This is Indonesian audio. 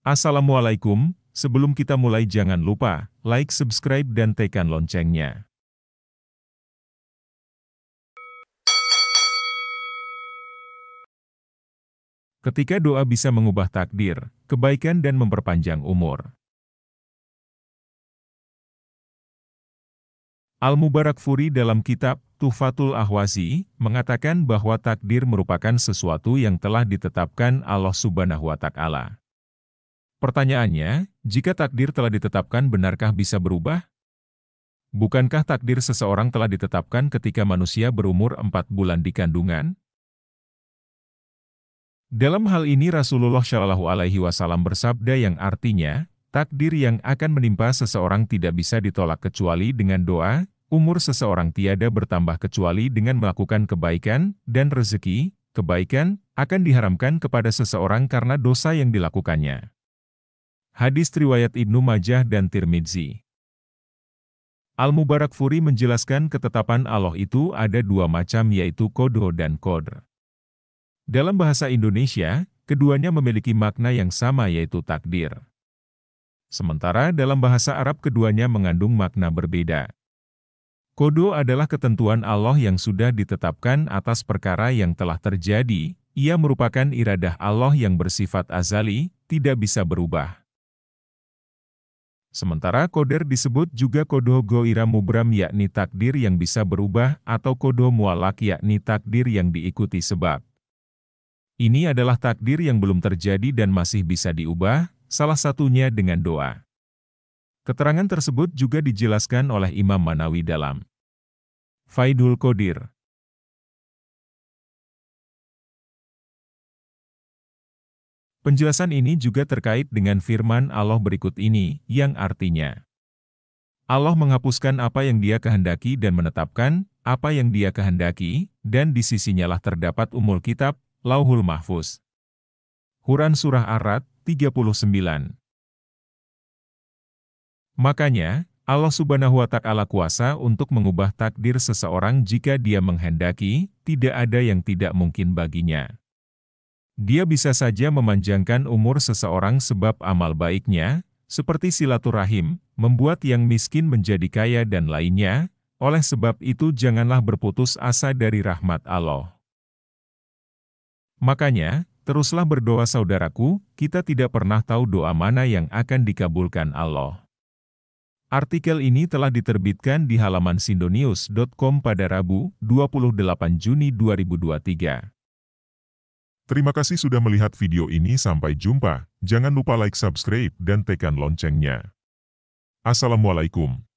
Assalamualaikum, sebelum kita mulai jangan lupa, like, subscribe, dan tekan loncengnya. Ketika doa bisa mengubah takdir, kebaikan dan memperpanjang umur. Al-Mubarak Furi dalam kitab Tuhfatul Ahwazi mengatakan bahwa takdir merupakan sesuatu yang telah ditetapkan Allah Subhanahu wa taala. Pertanyaannya, jika takdir telah ditetapkan benarkah bisa berubah? Bukankah takdir seseorang telah ditetapkan ketika manusia berumur empat bulan di kandungan? Dalam hal ini Rasulullah Shallallahu Alaihi Wasallam bersabda yang artinya, takdir yang akan menimpa seseorang tidak bisa ditolak kecuali dengan doa, umur seseorang tiada bertambah kecuali dengan melakukan kebaikan, dan rezeki, kebaikan, akan diharamkan kepada seseorang karena dosa yang dilakukannya. Hadis riwayat Ibnu Majah dan Tirmidzi. Al-Mubarak Furi menjelaskan ketetapan Allah itu ada dua macam yaitu kodo dan kodr. Dalam bahasa Indonesia, keduanya memiliki makna yang sama yaitu takdir. Sementara dalam bahasa Arab keduanya mengandung makna berbeda. Kodo adalah ketentuan Allah yang sudah ditetapkan atas perkara yang telah terjadi, ia merupakan iradah Allah yang bersifat azali, tidak bisa berubah. Sementara koder disebut juga kodoh goira mubram yakni takdir yang bisa berubah atau kodoh mualak yakni takdir yang diikuti sebab. Ini adalah takdir yang belum terjadi dan masih bisa diubah, salah satunya dengan doa. Keterangan tersebut juga dijelaskan oleh Imam Manawi dalam Faidul Qadir. Penjelasan ini juga terkait dengan firman Allah berikut ini, yang artinya, Allah menghapuskan apa yang dia kehendaki dan menetapkan apa yang dia kehendaki, dan di sisinyalah terdapat umul kitab, Lauhul Mahfuz. Quran Surah Arad 39 Makanya, Allah subhanahu wa ta'ala kuasa untuk mengubah takdir seseorang jika dia menghendaki, tidak ada yang tidak mungkin baginya. Dia bisa saja memanjangkan umur seseorang sebab amal baiknya, seperti silaturahim, membuat yang miskin menjadi kaya dan lainnya, oleh sebab itu janganlah berputus asa dari rahmat Allah. Makanya, teruslah berdoa saudaraku, kita tidak pernah tahu doa mana yang akan dikabulkan Allah. Artikel ini telah diterbitkan di halaman sindonius.com pada Rabu, 28 Juni 2023. Terima kasih sudah melihat video ini sampai jumpa, jangan lupa like subscribe dan tekan loncengnya. Assalamualaikum.